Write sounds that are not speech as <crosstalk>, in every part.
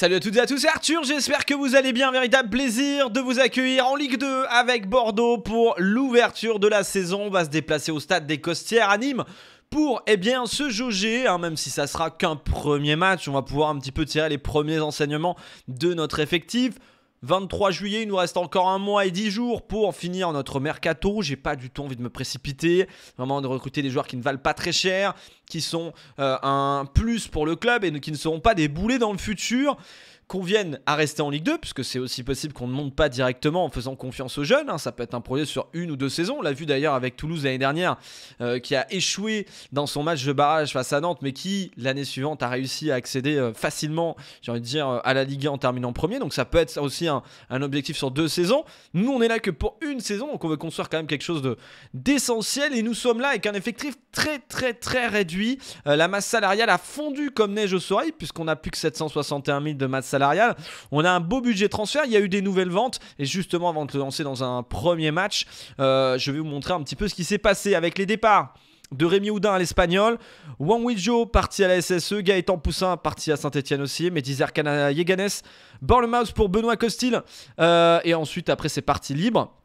Salut à toutes et à tous, Arthur, j'espère que vous allez bien, véritable plaisir de vous accueillir en Ligue 2 avec Bordeaux pour l'ouverture de la saison, on va se déplacer au stade des Costières à Nîmes pour eh bien, se jauger, hein, même si ça sera qu'un premier match, on va pouvoir un petit peu tirer les premiers enseignements de notre effectif. 23 juillet, il nous reste encore un mois et 10 jours pour finir notre mercato. J'ai pas du tout envie de me précipiter. Vraiment de recruter des joueurs qui ne valent pas très cher, qui sont euh, un plus pour le club et qui ne seront pas des boulets dans le futur vienne à rester en Ligue 2, puisque c'est aussi possible qu'on ne monte pas directement en faisant confiance aux jeunes. Hein. Ça peut être un projet sur une ou deux saisons. On l'a vu d'ailleurs avec Toulouse l'année dernière, euh, qui a échoué dans son match de barrage face à Nantes, mais qui, l'année suivante, a réussi à accéder euh, facilement, j'ai envie de dire, euh, à la Ligue 1 en terminant premier. Donc ça peut être aussi un, objectif sur deux saisons. Nous, on est là que pour une saison, donc on veut construire quand même quelque chose d'essentiel. et nous sommes là avec un effectif très, très, très réduit. la masse salariale a fondu comme neige au soleil, puisqu'on n'a plus que 761 000 de masse salariale on a un beau budget transfert, il y a eu des nouvelles ventes. Et justement, avant de te lancer dans un premier match, euh, je vais vous montrer un petit peu ce qui s'est passé avec les départs de Rémi Houdin à l'Espagnol, Juan Widjo parti à la SSE, Gaëtan Poussin parti à Saint-Etienne aussi, Métis Kanayeganes, Yeganes, mouse pour Benoît Costil, euh, et ensuite après c'est parti libre.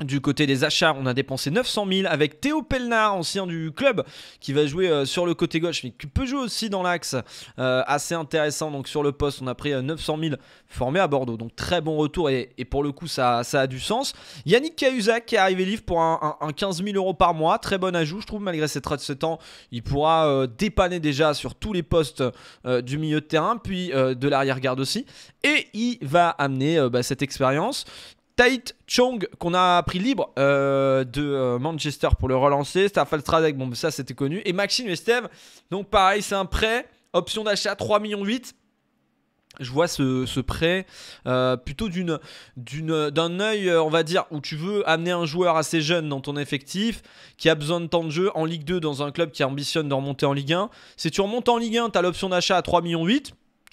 Du côté des achats, on a dépensé 900 000 avec Théo Pelnard, ancien du club, qui va jouer euh, sur le côté gauche, mais qui peut jouer aussi dans l'axe. Euh, assez intéressant. Donc sur le poste, on a pris 900 euh, 000 formés à Bordeaux. Donc très bon retour et, pour le coup, ça, a du sens. Yannick Cahuzac qui est arrivé livre pour un, 15 000 euros par mois. Très bon ajout, je trouve, malgré ses 37 ans. Il pourra dépanner déjà sur tous les postes du milieu de terrain, puis de l'arrière-garde aussi. Et il va amener bah, cette expérience Chong qu'on a pris libre euh, de euh, Manchester pour le relancer. Staffel Stradek, bon ça c'était connu. Et Maxime Steve donc pareil, c'est un prêt, option d'achat 3 millions 8. Je vois ce, prêt euh, plutôt d'un œil, on va dire, où tu veux amener un joueur assez jeune dans ton effectif, qui a besoin de temps de jeu en Ligue 2 dans un club qui ambitionne de remonter en Ligue 1. Si tu remontes en Ligue 1, tu as l'option d'achat à 3,8 millions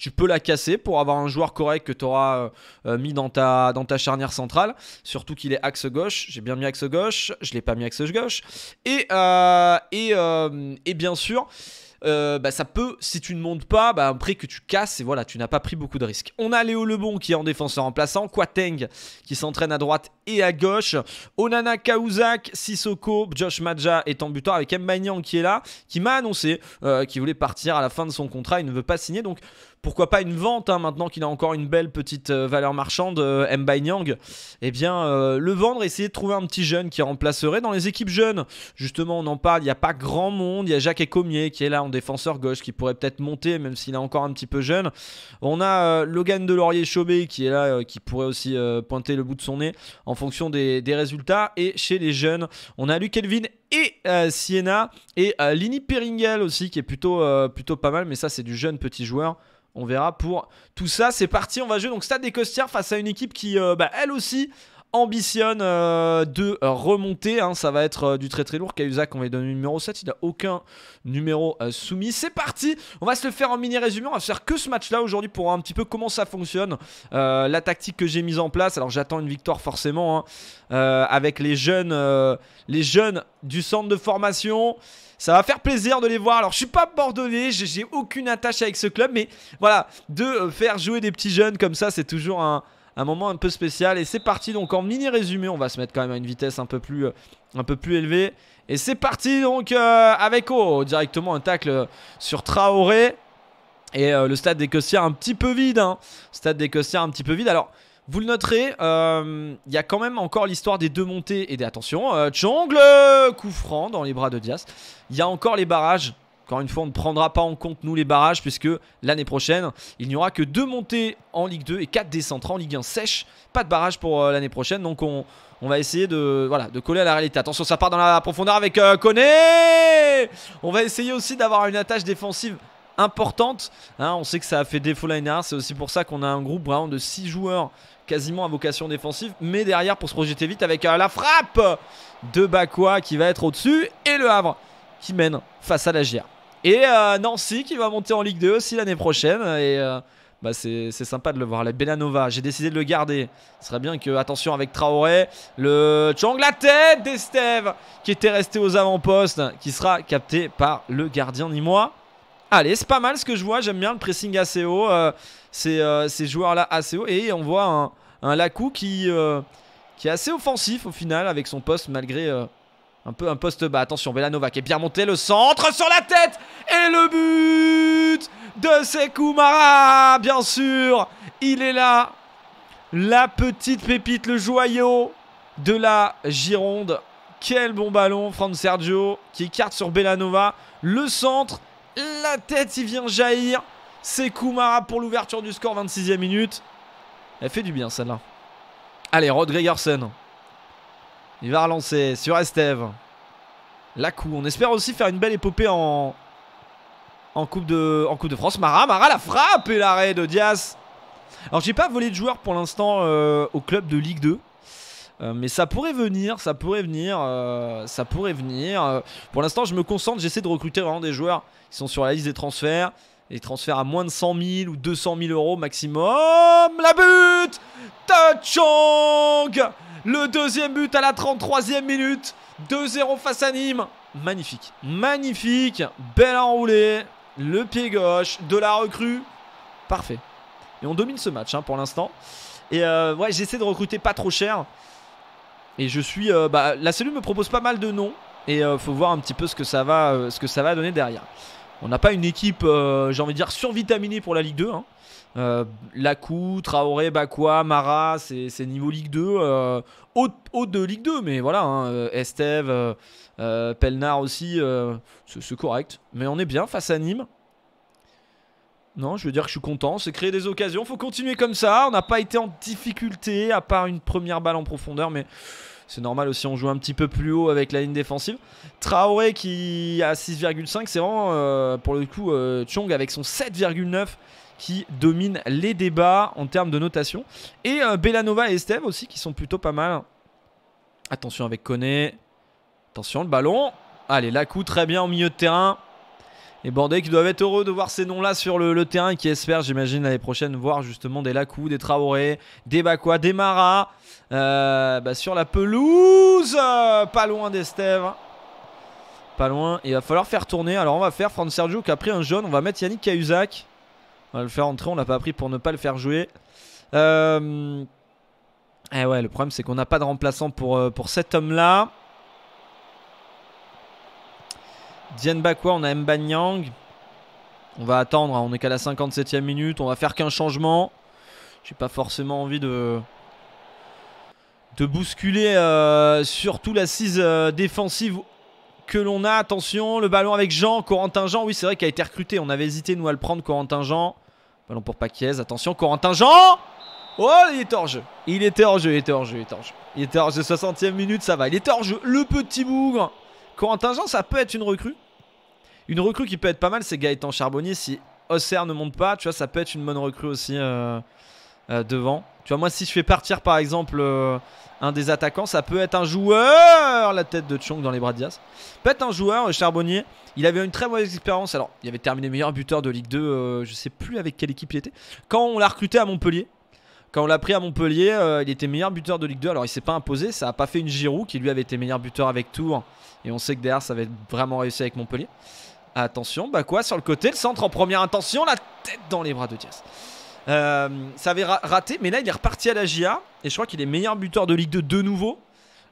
tu peux la casser pour avoir un joueur correct que tu auras euh, euh, mis dans ta, dans ta charnière centrale. Surtout qu'il est axe gauche. J'ai bien mis axe gauche. Je l'ai pas mis axe gauche. Et, euh, et, et bien sûr. Bah, ça peut, si tu ne montes pas, bah, après que tu casses, et voilà, tu n'as pas pris beaucoup de risques. On a Léo Lebon qui est en défenseur remplaçant, Kwateng qui s'entraîne à droite et à gauche, Onana Kaouzak, Sissoko, Josh Madja est en butoir avec magnan qui est là, qui m'a annoncé qu'il voulait partir à la fin de son contrat, il ne veut pas signer, donc pourquoi pas une vente hein, maintenant qu'il a encore une belle petite euh, valeur marchande, euh, M. Nyang, eh bien euh, le vendre, essayer de trouver un petit jeune qui remplacerait dans les équipes jeunes. Justement, on en parle, il n'y a pas grand monde, il y a Jacques Ecomier, qui est là en défenseur gauche qui pourrait peut-être monter même s'il est encore un petit peu jeune. On a Logan Delaurier Chobé qui est là qui pourrait aussi pointer le bout de son nez en fonction des, résultats et chez les jeunes, on a Luc Elvin et Siena et Lini Peringel aussi qui est plutôt, plutôt pas mal mais ça c'est du jeune petit joueur on verra pour tout ça. C'est parti, on va jouer donc Stade des Costières face à une équipe qui, euh, bah, elle aussi, ambitionne euh, de remonter. Hein. ça va être euh, du très très lourd. Cahuzac, on va lui donner le numéro 7. Il n'a aucun numéro euh, soumis. C'est parti On va se le faire en mini résumé. On va faire que ce match-là aujourd'hui pour voir un petit peu comment ça fonctionne. la tactique que j'ai mise en place. Alors j'attends une victoire forcément hein, avec les jeunes, les jeunes du centre de formation. Ça va faire plaisir de les voir. Alors, je suis pas bordelais, j'ai aucune attache avec ce club, mais voilà, de faire jouer des petits jeunes comme ça, c'est toujours un, un moment un peu spécial. Et c'est parti donc en mini résumé. On va se mettre quand même à une vitesse un peu plus, euh, un peu plus élevée. Et c'est parti donc euh, avec oh, directement un tacle sur Traoré. Et euh, le stade des Costières un petit peu vide. Hein. Stade des Costières un petit peu vide. Alors. Vous le noterez, il y a quand même encore l'histoire des deux montées et des attention. jongle, coup franc dans les bras de Dias. Il y a encore les barrages encore une fois, on ne prendra pas en compte, nous, les barrages, puisque l'année prochaine, il n'y aura que deux montées en Ligue 2 et quatre descentes en Ligue 1 sèche. Pas de barrage pour euh, l'année prochaine, donc on, va essayer de, voilà, de coller à la réalité. Attention, ça part dans la profondeur avec euh, Koné On va essayer aussi d'avoir une attache défensive importante. Hein. on sait que ça a fait défaut l'année dernière. C'est aussi pour ça qu'on a un groupe de 6 joueurs quasiment à vocation défensive. Mais derrière, pour se projeter vite avec euh, la frappe de Bakwa qui va être au-dessus et le Havre qui mène face à la GIA. Et euh, Nancy qui va monter en Ligue 2 aussi l'année prochaine. Et euh, bah, c'est sympa de le voir. La Belanova, j'ai décidé de le garder. Ce serait bien que, attention avec Traoré, le Chang, la tête d'Esteve qui était resté aux avant-postes, qui sera capté par le gardien Nîmois. Allez, c'est pas mal ce que je vois. J'aime bien le pressing assez haut. Euh, ces, joueurs-là assez haut. Et on voit un, un Lacou qui, qui est assez offensif au final avec son poste malgré un peu un poste bas. Attention, Belanova qui est bien monté. Le centre sur la tête. Et le but de Sekoumara, Bien sûr, il est là. La petite pépite, le joyau de la Gironde. Quel bon ballon, Franz Sergio qui écarte sur Belanova. Le centre, la tête, il vient jaillir. C'est pour l'ouverture du score, 26e minute. Elle fait du bien celle-là. Allez, Rodrigerson. Il va relancer sur La coup. On espère aussi faire une belle épopée en, en, coupe, de, en de France. Mara, Mara la frappe et l'arrêt de Dias. Alors j'ai pas volé de joueurs pour l'instant euh, au club de Ligue 2. Euh, mais ça pourrait venir, ça pourrait venir, euh, ça pourrait venir. pour l'instant, je me concentre, j'essaie de recruter vraiment des joueurs qui sont sur la liste des transferts, les transferts à moins de 100 000 ou 200 000 euros maximum. La butte Tachong Le deuxième but à la 33e minute. 2-0 face à Nîmes. Magnifique. Magnifique. Belle enroulée. Le pied gauche de la recrue. Parfait. Et on domine ce match hein, pour l'instant. Et euh, ouais, j'essaie de recruter pas trop cher. Et je suis... Euh, bah, la cellule me propose pas mal de noms. Et euh, faut voir un petit peu ce que ça va, ce que ça va donner derrière. On n'a pas une équipe, euh, j'ai envie de dire, survitaminée pour la Ligue 2. Hein. Euh, Lacou, Traoré, Bakwa, Mara, c'est niveau Ligue 2, euh, haut haute, de Ligue 2, mais voilà, hein, Esteve, euh, aussi, c'est correct. Mais on est bien face à Nîmes. Non, je veux dire que je suis content, c'est créer des occasions, faut continuer comme ça, on n'a pas été en difficulté, à part une première balle en profondeur, mais c'est normal aussi, on joue un petit peu plus haut avec la ligne défensive. Traoré qui a 6,5, c'est vraiment euh, pour le coup euh, Chong avec son 7,9 qui domine les débats en termes de notation. Et euh, Belanova et Estève aussi qui sont plutôt pas mal. Attention avec Koné. Attention le ballon. Allez, la très bien au milieu de terrain. Les Bordet qui doivent être heureux de voir ces noms-là sur le, terrain et qui espèrent, j'imagine, l'année prochaine voir justement des Lacou, des Traoré, des Bakwa, des Mara euh, bah, sur la pelouse. pas loin d'Estève. Pas loin. Il va falloir faire tourner. Alors on va faire Franz Sergio qui a pris un jaune. On va mettre Yannick Cahuzac. On va le faire entrer. On l'a pas pris pour ne pas le faire jouer. Euh, eh ouais, le problème c'est qu'on n'a pas de remplaçant pour, euh, pour cet homme-là. Diane Bakwa, on a Mbanyang. On va attendre, hein, on est qu'à la 57e minute. On va faire qu'un changement. J'ai pas forcément envie de de bousculer euh, surtout l'assise euh, défensive que l'on a. Attention, le ballon avec Jean, Corentin Jean. Oui, c'est vrai qu'il a été recruté. On avait hésité, nous, à le prendre, Corentin Jean. Ballon pour Paquiez. Attention, Corentin Jean Oh, il est hors jeu. Il était hors jeu, il était hors jeu, il était hors jeu. Il était hors jeu, 60e minute, ça va. Il est hors jeu. Le petit bougre Corentin ça peut être une recrue. Une recrue qui peut être pas mal, c'est Gaëtan Charbonnier. Si Auxerre ne monte pas, tu vois, ça peut être une bonne recrue aussi euh, euh, devant. Tu vois, moi, si je fais partir par exemple euh, un des attaquants, ça peut être un joueur. La tête de Chong dans les bras de Diaz. Peut être un joueur, Charbonnier. Il avait une très mauvaise expérience. Alors, il avait terminé meilleur buteur de Ligue 2, je sais plus avec quelle équipe il était. Quand on l'a recruté à Montpellier, quand on l'a pris à Montpellier, euh, il était meilleur buteur de Ligue 2. Alors il s'est pas imposé, ça n'a pas fait une girou qui lui avait été meilleur buteur avec Tours. Et on sait que derrière ça va être vraiment réussi avec Montpellier. Attention, bah sur le côté, le centre en première intention, la tête dans les bras de Diaz. Euh, ça avait raté, mais là il est reparti à la GIA et je crois qu'il est meilleur buteur de Ligue 2 de nouveau.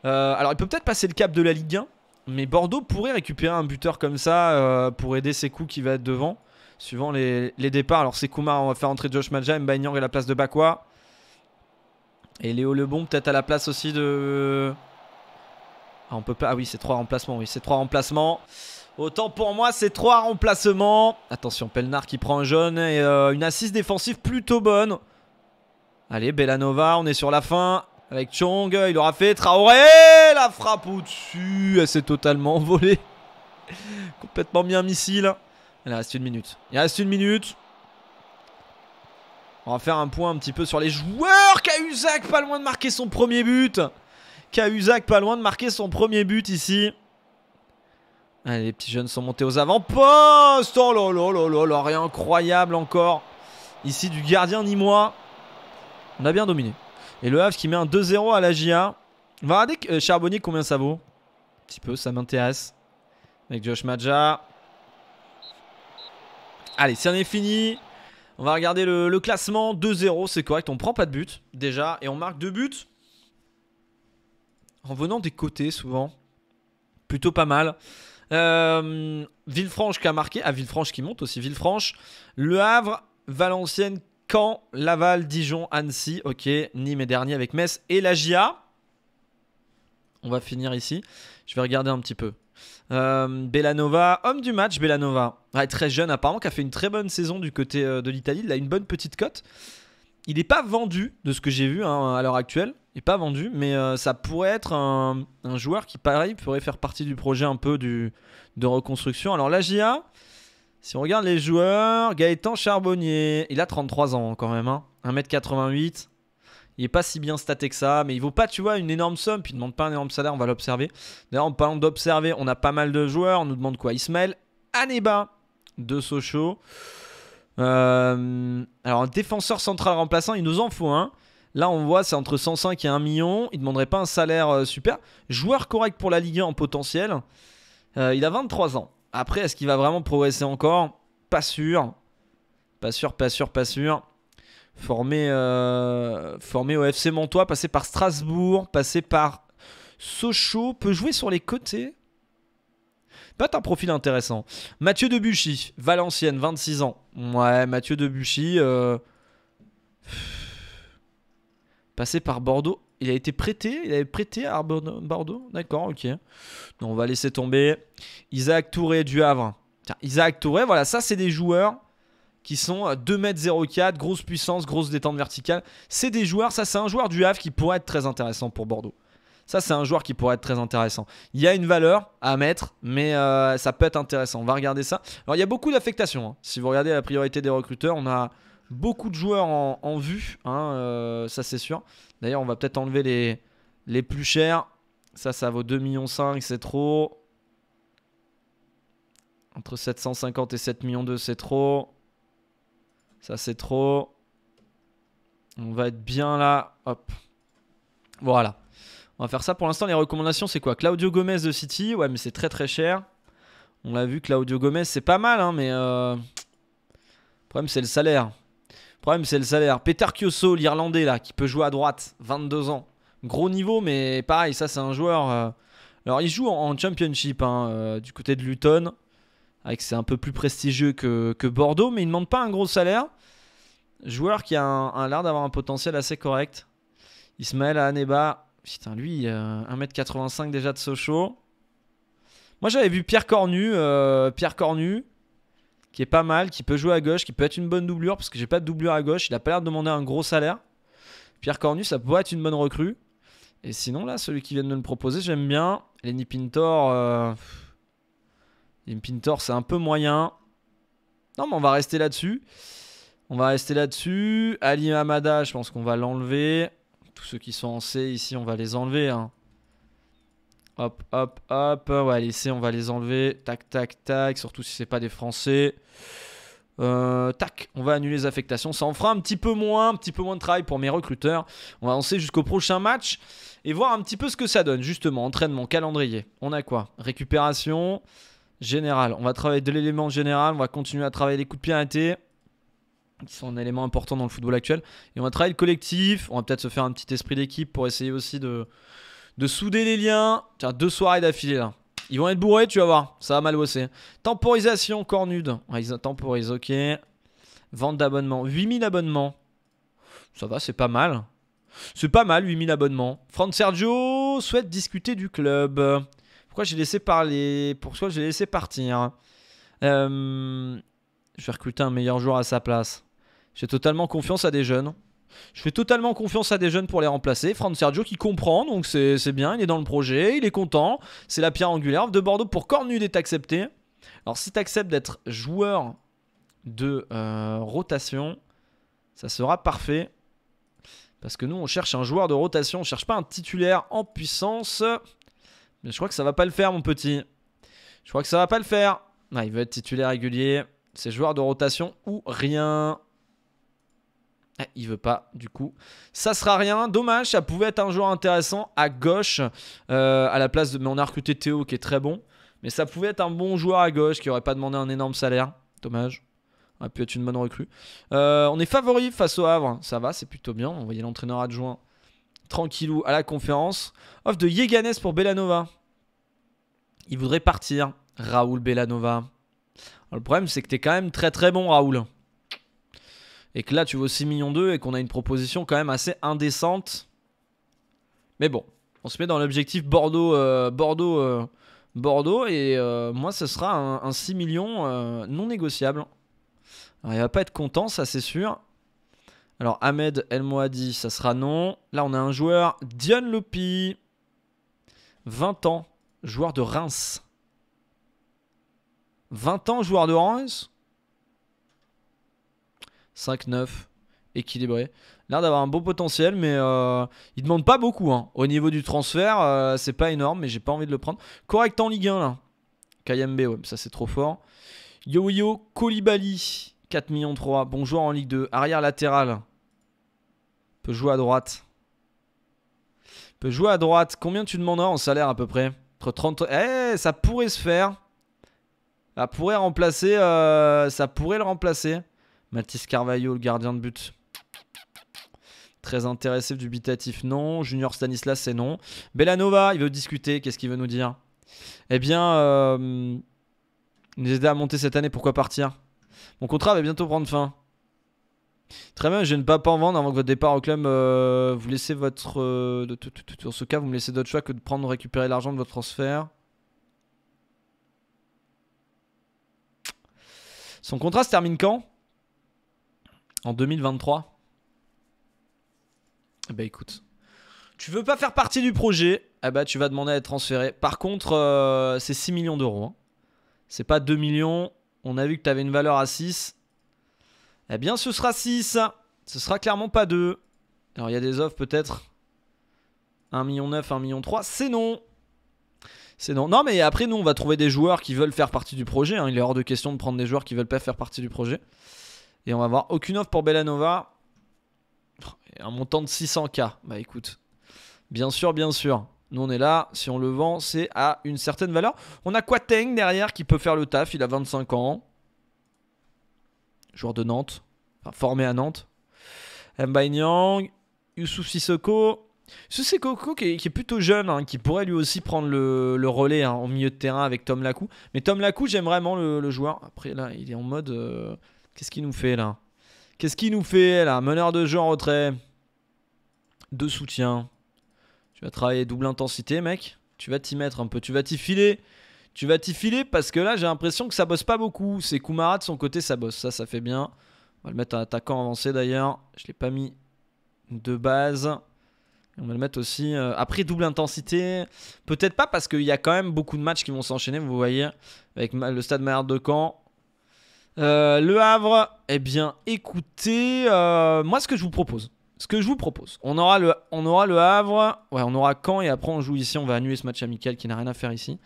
Euh, alors il peut peut-être passer le cap de la Ligue 1, mais Bordeaux pourrait récupérer un buteur comme ça pour aider ses coups qui va être devant, suivant les, départs. Alors Sekouma, on va faire entrer Josh Madja, Mbanyang et la place de Bakwa. Et Léo Lebon peut-être à la place aussi de... Ah, on peut pas... ah oui, c'est trois remplacements. Oui, c'est trois remplacements. Autant pour moi, c'est trois remplacements. Attention, Pelnar qui prend un jaune et euh, une assise défensive plutôt bonne. Allez, Bellanova, on est sur la fin. Avec Chong, il aura fait Traoré. La frappe au-dessus. Elle s'est totalement <laughs> volée. Complètement bien missile. Il reste une minute. Il reste une minute. On va faire un point un petit peu sur les joueurs. Cahuzac, pas loin de marquer son premier but. Cahuzac, pas loin de marquer son premier but ici. Allez, les petits jeunes sont montés aux avant-postes. Oh là là là rien incroyable encore. Ici du gardien moi On a bien dominé. Et le Havre qui met un 2-0 à la GIA On va regarder euh, Charbonnier combien ça vaut. Un petit peu, ça m'intéresse. Avec Josh Madja. Allez, c'en est fini. On va regarder le, classement. 2-0, c'est correct. On prend pas de but, déjà. Et on marque deux buts. En venant des côtés, souvent. Plutôt pas mal. Euh, Villefranche qui a marqué. Ah, Villefranche qui monte aussi. Villefranche. Le Havre, Valenciennes, Caen, Laval, Dijon, Annecy. Ok, Nîmes est dernier avec Metz et la GIA. On va finir ici. Je vais regarder un petit peu. Euh, Bellanova, homme du match, Bellanova. très jeune, apparemment, qui a fait une très bonne saison du côté euh, de l'Italie. Il a une bonne petite cote. Il n'est pas vendu, de ce que j'ai vu hein, à l'heure actuelle. Il n'est pas vendu, mais euh, ça pourrait être un, joueur qui, pareil, pourrait faire partie du projet un peu du, de reconstruction. Alors, la GIA, si on regarde les joueurs, Gaëtan Charbonnier, il a 33 ans quand même. Hein. 1m88, il n'est pas si bien staté que ça, mais il vaut pas, tu vois, une énorme somme. Puis il demande pas un énorme salaire, on va l'observer. D'ailleurs, en parlant d'observer, on a pas mal de joueurs. On nous demande quoi Ismaël Anéba, de Sochaux. Euh, alors, un défenseur central remplaçant, il nous en faut un. Là, on voit, c'est entre 105 et 1 million. Il ne demanderait pas un salaire euh, super. Joueur correct pour la Ligue 1 en potentiel. Euh, il a 23 ans. Après, est-ce qu'il va vraiment progresser encore Pas sûr. Pas sûr, pas sûr, pas sûr formé, euh, formé au FC Montois, passé par Strasbourg, passé par Sochaux, peut jouer sur les côtés. Pas un profil intéressant. Mathieu Debuchy, Valenciennes, 26 ans. Ouais, Mathieu Debuchy, euh, passé par Bordeaux. Il a été prêté, il avait prêté à Bordeaux. D'accord, ok. on va laisser tomber. Isaac Touré du Havre. Isaac Touré, voilà, ça c'est des joueurs qui sont 2m04, grosse puissance, grosse détente verticale. C'est des joueurs, ça c'est un joueur du Havre qui pourrait être très intéressant pour Bordeaux. Ça, c'est un joueur qui pourrait être très intéressant. Il y a une valeur à mettre, mais euh, ça peut être intéressant. On va regarder ça. Alors, il y a beaucoup d'affectations. Hein. Si vous regardez la priorité des recruteurs, on a beaucoup de joueurs en, vue. Hein, euh, ça, c'est sûr. D'ailleurs, on va peut-être enlever les, les plus chers. Ça, ça vaut 2,5 millions, c'est trop. Entre 750 et 7 millions 2, c'est trop. Ça, c'est trop. On va être bien là. Hop. Voilà. On va faire ça. Pour l'instant, les recommandations, c'est quoi Claudio Gomez de City. Ouais, mais c'est très très cher. On l'a vu, Claudio Gomez, c'est pas mal, hein, mais... Euh, le problème, c'est le salaire. Le problème, c'est le salaire. Peter Kiosso, l'Irlandais, là, qui peut jouer à droite, 22 ans. Gros niveau, mais pareil, ça, c'est un joueur... Euh, alors, il joue en, championship, hein, euh, du côté de Luton avec c'est un peu plus prestigieux que, Bordeaux, mais il ne demande pas un gros salaire. Joueur qui a, un, l'air d'avoir un potentiel assez correct. Ismaël Aneba, putain, lui, 1m85 euh, déjà de Sochaux. Moi, j'avais vu Pierre Cornu, euh, Pierre Cornu, qui est pas mal, qui peut jouer à gauche, qui peut être une bonne doublure, parce que j'ai pas de doublure à gauche. Il a pas l'air de demander un gros salaire. Pierre Cornu, ça pourrait être une bonne recrue. Et sinon, là, celui qui vient de me le proposer, j'aime bien. Lenny Pintor. Euh, Limpintor, c'est un peu moyen. Non, mais on va rester là-dessus. On va rester là-dessus. Ali Hamada, je pense qu'on va l'enlever. Tous ceux qui sont en C ici, on va les enlever. Hein. Hop, hop, hop. Ouais, les C, on va les enlever. Tac, tac, tac. Surtout si ce n'est pas des Français. Euh, tac, on va annuler les affectations. Ça en fera un petit peu moins, un petit peu moins de travail pour mes recruteurs. On va avancer jusqu'au prochain match et voir un petit peu ce que ça donne. Justement, entraînement, calendrier. On a quoi Récupération général. On va travailler de l'élément général, on va continuer à travailler les coups de pied arrêtés qui sont un élément important dans le football actuel. Et on va travailler le collectif, on va peut-être se faire un petit esprit d'équipe pour essayer aussi de, de souder les liens. Tiens, deux soirées d'affilée là. Ils vont être bourrés, tu vas voir, ça va mal bosser. Temporisation, corps nude. Ouais, ils temporisent, ok. Vente d'abonnements, 8000 abonnements. Ça va, c'est pas mal. C'est pas mal, 8000 abonnements. Fran Sergio souhaite discuter du club. Pourquoi j'ai laissé parler Pourquoi j'ai laissé partir hein. euh, Je vais recruter un meilleur joueur à sa place. J'ai totalement confiance à des jeunes. Je fais totalement confiance à des jeunes pour les remplacer. Franz Sergio qui comprend, donc c'est bien, il est dans le projet, il est content. C'est la pierre angulaire de Bordeaux pour Cornu d'être accepté. Alors si tu acceptes d'être joueur de euh, rotation, ça sera parfait. Parce que nous, on cherche un joueur de rotation, on cherche pas un titulaire en puissance. Mais je crois que ça va pas le faire, mon petit. Je crois que ça va pas le faire. Ah, il veut être titulaire régulier. C'est joueur de rotation ou rien. Ah, il veut pas, du coup. Ça sera rien. Dommage, ça pouvait être un joueur intéressant à gauche. Euh, à la place de. Mais on a recruté Théo qui est très bon. Mais ça pouvait être un bon joueur à gauche qui aurait pas demandé un énorme salaire. Dommage. On aurait pu être une bonne recrue. Euh, on est favori face au Havre. Ça va, c'est plutôt bien. On voyait l'entraîneur adjoint tranquillou à la conférence. Offre de Yeganes pour Bellanova. Il voudrait partir, Raoul Bellanova. le problème, c'est que tu es quand même très très bon, Raoul. Et que là, tu vaux 6 millions 2 et qu'on a une proposition quand même assez indécente. Mais bon, on se met dans l'objectif Bordeaux, euh, Bordeaux, euh, Bordeaux. Et euh, moi, ce sera un, 6 millions non négociable. Alors, il va pas être content, ça c'est sûr. Alors Ahmed El Mohadi, ça sera non. Là, on a un joueur, Dion Lopi, 20 ans, joueur de Reims. 20 ans, joueur de Reims 5-9, équilibré. L'air d'avoir un beau potentiel, mais il euh, il demande pas beaucoup. Hein. Au niveau du transfert, euh, c'est pas énorme, mais j'ai pas envie de le prendre. Correct en Ligue 1, là. KMB, ça c'est trop fort. Yo-Yo Kolibali, 4 millions 3. Bon joueur en Ligue 2. Arrière latéral. Peut jouer à droite. Peut jouer à droite. Combien tu demanderas en salaire à peu près Entre 30. Eh, ça pourrait se faire. Ça pourrait remplacer. Euh, ça pourrait le remplacer. Mathis Carvalho, le gardien de but. Très intéressé, dubitatif, non. Junior Stanislas, c'est non. Bellanova, il veut discuter. Qu'est-ce qu'il veut nous dire Eh bien, euh, nous aider à monter cette année, pourquoi partir Mon contrat va bientôt prendre fin. Très bien, je ne pas pas en vendre avant que votre départ au club. Euh, vous laissez votre. Euh, ce cas, vous me laissez d'autres choix que de prendre récupérer l'argent de votre transfert. Son contrat se termine quand En 2023. Bah eh ben, écoute. Tu veux pas faire partie du projet Eh bah tu vas demander à être transféré. Par contre, euh, c'est 6 millions d'euros. Hein. C'est pas 2 millions. On a vu que tu avais une valeur à 6. Eh bien, ce sera 6. Ce sera clairement pas 2. Alors, il y a des offres peut-être 1,9 million 1,3 million 3. C'est non. C'est non. Non, mais après, nous, on va trouver des joueurs qui veulent faire partie du projet. Hein. Il est hors de question de prendre des joueurs qui veulent pas faire partie du projet. Et on va avoir aucune offre pour Bellanova. Un montant de 600K. Bah écoute. Bien sûr, bien sûr. Nous, on est là. Si on le vend, c'est à une certaine valeur. On a Quateng derrière qui peut faire le taf. Il a 25 ans joueur de Nantes, formé à Nantes. Mbaye Nyang, Youssouf Sissoko. Sissoko qui, est, qui est plutôt jeune, hein, qui pourrait lui aussi prendre le, relais hein, en milieu de terrain avec Tom Lacou. Mais Tom Lacou, j'aime vraiment le, joueur. Après, là, il est en mode. Euh, qu'est-ce qu'il nous fait là Qu'est-ce qu'il nous fait là Meneur de jeu en retrait. De soutien. Tu vas travailler double intensité, mec. Tu vas t'y mettre un peu. Tu vas t'y filer. Tu vas t'y filer parce que là, j'ai l'impression que ça bosse pas beaucoup. C'est Kumara de son côté, ça bosse. Ça, ça fait bien. On va le mettre en attaquant avancé d'ailleurs. Je l'ai pas mis de base. On va le mettre aussi euh, après double intensité. Peut-être pas parce qu'il y a quand même beaucoup de matchs qui vont s'enchaîner, vous voyez, avec le stade Maillard de Caen. Euh, le Havre, eh bien écoutez, euh, moi ce que je vous propose, ce que je vous propose, on aura, le, on aura le Havre, ouais on aura Caen et après on joue ici, on va annuler ce match amical qui n'a rien à faire ici.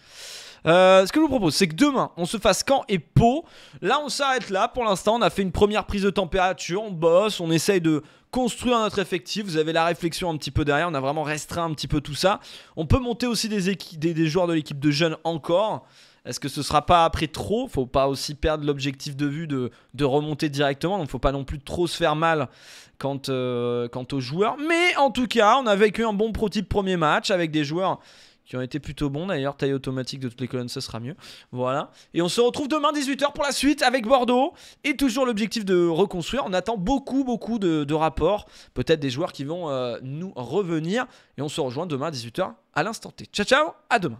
Euh, ce que je vous propose, c'est que demain, on se fasse camp et pot Là, on s'arrête là. Pour l'instant, on a fait une première prise de température. On bosse, on essaye de construire notre effectif. Vous avez la réflexion un petit peu derrière. On a vraiment restreint un petit peu tout ça. On peut monter aussi des, joueurs de l'équipe de jeunes encore. Est-ce que ce sera pas après trop Faut pas aussi perdre l'objectif de vue de, remonter directement. Donc faut pas non plus trop se faire mal quant, euh, quant aux joueurs. Mais en tout cas, on a vécu un bon prototype premier match avec des joueurs qui ont été plutôt bons d'ailleurs. Taille automatique de toutes les colonnes, ce sera mieux. Voilà. Et on se retrouve demain 18h pour la suite avec Bordeaux. Et toujours l'objectif de reconstruire. On attend beaucoup, beaucoup de, rapports. Peut-être des joueurs qui vont euh, nous revenir. Et on se rejoint demain à 18h à l'instant T. Ciao, ciao, à demain.